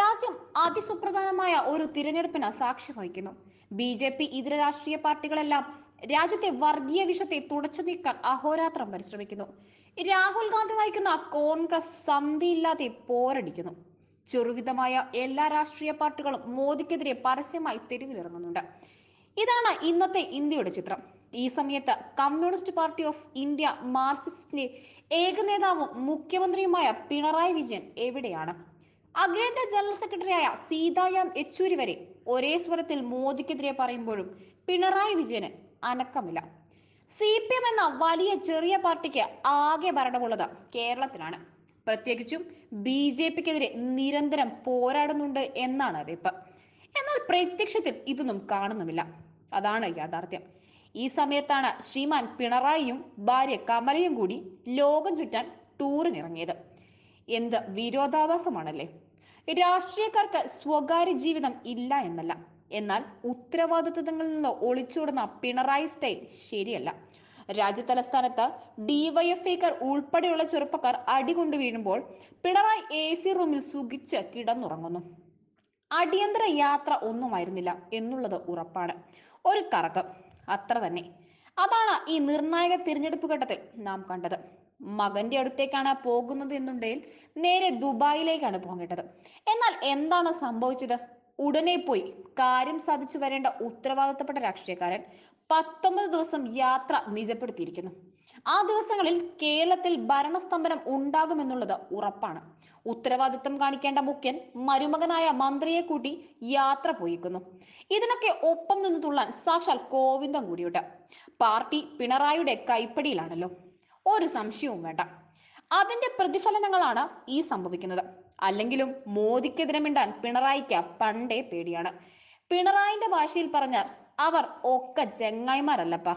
രാജ്യം അതിസുപ്രധാനമായ ഒരു തിരഞ്ഞെടുപ്പിന് സാക്ഷി വഹിക്കുന്നു ബി ജെ പി ഇതര രാഷ്ട്രീയ പാർട്ടികളെല്ലാം രാജ്യത്തെ വർഗീയ വിഷത്തെ തുടച്ചു നീക്കാൻ അഹോരാത്രം പരിശ്രമിക്കുന്നു രാഹുൽ ഗാന്ധി നയിക്കുന്ന കോൺഗ്രസ് സന്ധിയില്ലാതെ പോരടിക്കുന്നു ചെറുവിധമായ എല്ലാ രാഷ്ട്രീയ പാർട്ടികളും മോദിക്കെതിരെ പരസ്യമായി തെരുവിലിറങ്ങുന്നുണ്ട് ഇതാണ് ഇന്നത്തെ ഇന്ത്യയുടെ ചിത്രം ഈ സമയത്ത് കമ്മ്യൂണിസ്റ്റ് പാർട്ടി ഓഫ് ഇന്ത്യ മാർസിസ്റ്റിന്റെ ഏക നേതാവും മുഖ്യമന്ത്രിയുമായ പിണറായി വിജയൻ എവിടെയാണ് അഖിലേന്ത്യാ ജനറൽ സെക്രട്ടറിയായ സീതായാം യെച്ചൂരി വരെ ഒരേ സ്വരത്തിൽ മോദിക്കെതിരെ പറയുമ്പോഴും പിണറായി വിജയന് അനക്കമില്ല സി പി എം എന്ന വലിയ ചെറിയ പാർട്ടിക്ക് ആകെ ഭരണമുള്ളത് കേരളത്തിലാണ് പ്രത്യേകിച്ചും ബി ജെ പിക്കെതിരെ നിരന്തരം പോരാടുന്നുണ്ട് എന്നാണ് അറിയിപ്പ് എന്നാൽ പ്രത്യക്ഷത്തിൽ ഇതൊന്നും കാണുന്നുമില്ല അതാണ് യാഥാർത്ഥ്യം ഈ സമയത്താണ് ശ്രീമാൻ പിണറായിയും ഭാര്യ കമലയും കൂടി ലോകം ചുറ്റാൻ ടൂറിനിറങ്ങിയത് എന്ത് വിരോധാഭാസമാണല്ലേ രാഷ്ട്രീയക്കാർക്ക് സ്വകാര്യ ജീവിതം ഇല്ല എന്നല്ല എന്നാൽ ഉത്തരവാദിത്വങ്ങളിൽ നിന്ന് ഒളിച്ചോടുന്ന പിണറായി സ്റ്റൈൽ ശരിയല്ല രാജ്യതലസ്ഥാനത്ത് ഡിവൈഎഫ്ഐക്കാർ ഉൾപ്പെടെയുള്ള ചെറുപ്പക്കാർ അടികൊണ്ട് വീഴുമ്പോൾ പിണറായി എ സി റൂമിൽ സുഖിച്ച് കിടന്നുറങ്ങുന്നു അടിയന്തര യാത്ര ഒന്നുമായിരുന്നില്ല എന്നുള്ളത് ഉറപ്പാണ് ഒരു കറക്കം അത്ര തന്നെ അതാണ് ഈ നിർണായക തിരഞ്ഞെടുപ്പ് ഘട്ടത്തിൽ നാം കണ്ടത് മകന്റെ അടുത്തേക്കാണ് പോകുന്നത് എന്നുണ്ടെങ്കിൽ നേരെ ദുബായിലേക്കാണ് പോകേണ്ടത് എന്നാൽ എന്താണ് സംഭവിച്ചത് ഉടനെ പോയി കാര്യം സാധിച്ചു വരേണ്ട ഉത്തരവാദിത്തപ്പെട്ട രാഷ്ട്രീയക്കാരൻ പത്തൊമ്പത് ദിവസം യാത്ര നിജപ്പെടുത്തിയിരിക്കുന്നു ആ ദിവസങ്ങളിൽ കേരളത്തിൽ ഭരണസ്തംഭനം ഉണ്ടാകുമെന്നുള്ളത് ഉറപ്പാണ് ഉത്തരവാദിത്തം കാണിക്കേണ്ട മുഖ്യൻ മരുമകനായ മന്ത്രിയെ കൂട്ടി യാത്ര പോയിക്കുന്നു ഇതിനൊക്കെ ഒപ്പം നിന്ന് തുള്ളാൻ സാക്ഷാൽ കോവിന്ദം കൂടിയുണ്ട് പാർട്ടി പിണറായിയുടെ കൈപ്പടിയിലാണല്ലോ ഒരു സംശയവും വേണ്ട അതിന്റെ പ്രതിഫലനങ്ങളാണ് ഈ സംഭവിക്കുന്നത് അല്ലെങ്കിലും മോദിക്കെതിരെ മിണ്ടാൻ പിണറായിക്ക് പണ്ടേ പേടിയാണ് പിണറായിന്റെ ഭാഷയിൽ പറഞ്ഞാൽ അവർ ഒക്കെ ചെങ്ങായിമാരല്ലപ്പാ